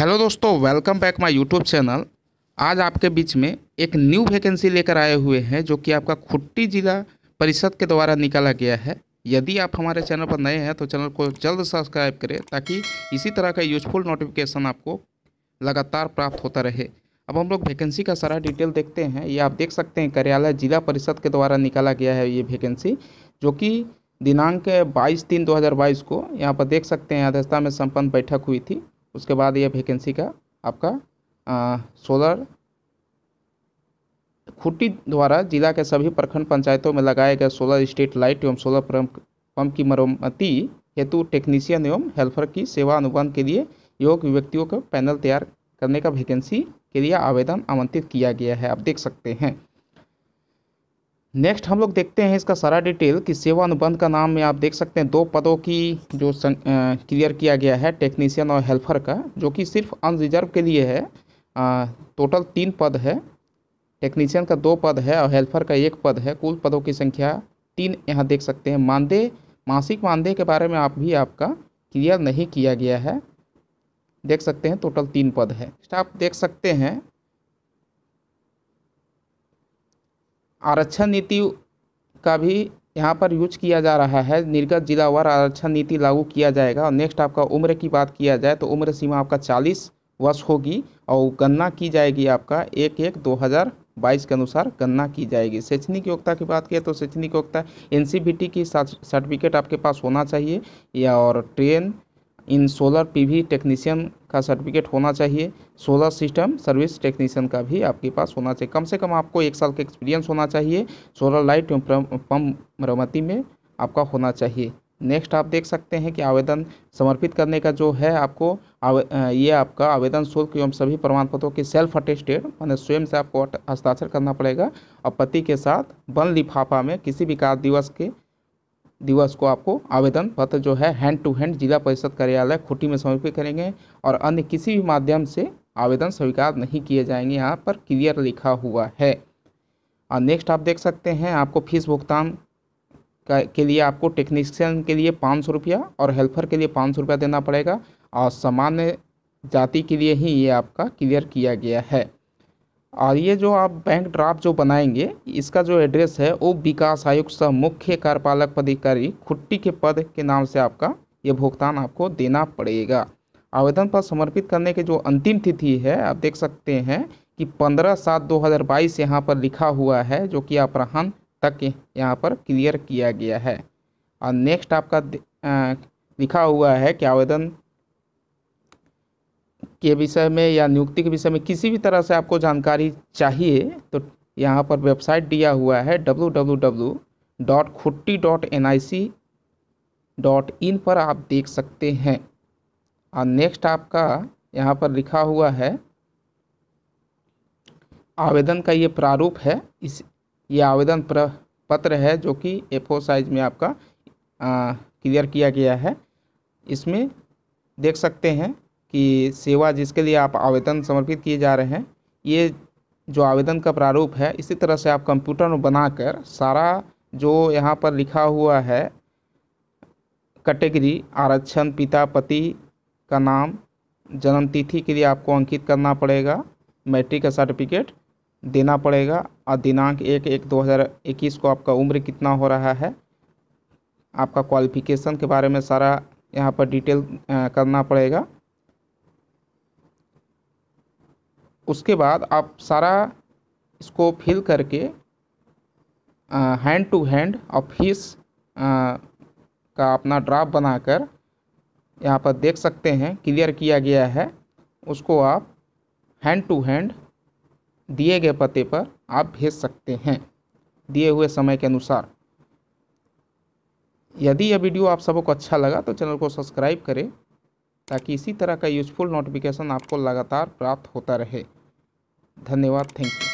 hello दोस्तों welcome back my YouTube channel आज आपके बीच में एक न्यू वैकेंसी लेकर आए हुए हैं जो कि आपका खुट्टी जिला परिषद के द्वारा निकाला गया है यदि आप हमारे चैनल पर नए हैं तो चैनल को जल्द सब्सक्राइब करें ताकि इसी तरह का यूजफुल नोटिफिकेशन आपको लगातार प्राप्त होता रहे अब हम लोग वैकेंसी का सारा डिटेल देखते हैं ये आप देख सकते हैं कार्यालय जिला परिषद के द्वारा निकाला गया है ये वैकेंसी जो कि दिनांक 22 तीन 2022 को यहाँ पर देख सकते हैं अध्यक्षता में संपन्न बैठक हुई थी उसके बाद ये वैकेंसी का आपका सोलर खुट्टी द्वारा जिला के सभी प्रखंड पंचायतों में लगाए गए सोलर स्ट्रीट लाइट एवं सोलर पंप की मरम्मति हेतु टेक्नीशियन एवं हेल्पर की सेवा अनुबंध के लिए योग्य व्यक्तियों का पैनल तैयार करने का वैकेंसी के लिए आवेदन आमंत्रित किया गया है आप देख सकते हैं नेक्स्ट हम लोग देखते हैं इसका सारा डिटेल कि सेवा अनुबंध का नाम में आप देख सकते हैं दो पदों की जो क्लियर किया गया है टेक्नीशियन और हेल्पर का जो कि सिर्फ अनरिजर्व के लिए है आ, टोटल तीन पद है टेक्नीशियन का दो पद है और हेल्पर का एक पद है कुल पदों की संख्या तीन यहाँ देख सकते हैं मानदेय मासिक मानदेय के बारे में आप भी आपका क्लियर नहीं किया गया है देख सकते हैं टोटल तीन पद है आप देख सकते हैं आरक्षण नीति का भी यहाँ पर यूज किया जा रहा है निर्गत जिलावार आरक्षण नीति लागू किया जाएगा और नेक्स्ट आपका उम्र की बात किया जाए तो उम्र सीमा आपका चालीस वर्ष होगी और गन्ना की जाएगी आपका एक एक दो हज़ार बाईस के अनुसार गन्ना की जाएगी शैक्षणिक योग्यता की बात किया तो शैक्षणिक योग्यता एन की सर्टिफिकेट आपके पास होना चाहिए या और train in solar PV technician का सर्टिफिकेट होना चाहिए सोलर सिस्टम सर्विस टेक्नीशियन का भी आपके पास होना चाहिए कम से कम आपको एक साल का एक्सपीरियंस होना चाहिए सोलर लाइट एवं पम्प मरम्मती में आपका होना चाहिए नेक्स्ट आप देख सकते हैं कि आवेदन समर्पित करने का जो है आपको ये आपका आवेदन शुल्क एवं सभी प्रमाण पत्रों के सेल्फ अटेस्टेड मैंने स्वयं से आपको हस्ताक्षर करना पड़ेगा और पति के साथ बन लिफाफा में किसी भी कार्य दिवस के दिवस को आपको आवेदन पत्र जो है हैंड टू हैंड जिला परिषद कार्यालय खुटी में समर्पित करेंगे और अन्य किसी भी माध्यम से आवेदन स्वीकार नहीं किए जाएंगे यहाँ पर क्लियर लिखा हुआ है और नेक्स्ट आप देख सकते हैं आपको फीस भुगतान के लिए आपको टेक्नीशियन के लिए पाँच सौ रुपया और हेल्पर के लिए पाँच सौ रुपया देना पड़ेगा और सामान्य जाति के लिए ही ये आपका क्लियर किया गया है और ये जो आप बैंक ड्राफ्ट जो बनाएंगे इसका जो एड्रेस है वो विकास आयुक्त सह मुख्य कार्यपालक पदाधिकारी खुट्टी के पद के नाम से आपका ये भुगतान आपको देना पड़ेगा आवेदन पत्र समर्पित करने के जो अंतिम तिथि है आप देख सकते हैं कि 15 सात 2022 यहाँ पर लिखा हुआ है जो कि अपराहन तक यहाँ पर क्लियर किया गया है और नेक्स्ट आपका लिखा हुआ है कि आवेदन के विषय में या नियुक्ति के विषय में किसी भी तरह से आपको जानकारी चाहिए तो यहाँ पर वेबसाइट दिया हुआ है डब्लू डब्लू डब्लू डॉट खुट्टी dot N I C dot in पर आप देख सकते हैं और नेक्स्ट आपका यहाँ पर लिखा हुआ है आवेदन का ये प्रारूप है इस ये आवेदन पत्र है जो कि ए साइज में आपका क्लियर किया गया है इसमें देख सकते हैं कि सेवा जिसके लिए आप आवेदन समर्पित किए जा रहे हैं ये जो आवेदन का प्रारूप है इसी तरह से आप कंप्यूटर में बनाकर सारा जो यहाँ पर लिखा हुआ है कैटेगरी आरक्षण पिता पति का नाम जन्म तिथि के लिए आपको अंकित करना पड़ेगा मैट्रिक का सर्टिफिकेट देना पड़ेगा और दिनांक एक एक दो हज़ार इक्कीस को आपका उम्र कितना हो रहा है आपका क्वालिफिकेशन के बारे में सारा यहाँ पर डिटेल करना पड़ेगा उसके बाद आप सारा इसको फिल करके हैंड टू हैंड ऑफिस का अपना ड्राफ्ट बनाकर यहाँ पर देख सकते हैं क्लियर किया गया है उसको आप हैंड टू हैंड दिए गए पते पर आप भेज सकते हैं दिए हुए समय के अनुसार यदि यह वीडियो आप सबको अच्छा लगा तो चैनल को सब्सक्राइब करें ताकि इसी तरह का यूज़फुल नोटिफिकेशन आपको लगातार प्राप्त होता रहे धन्यवाद थैंक यू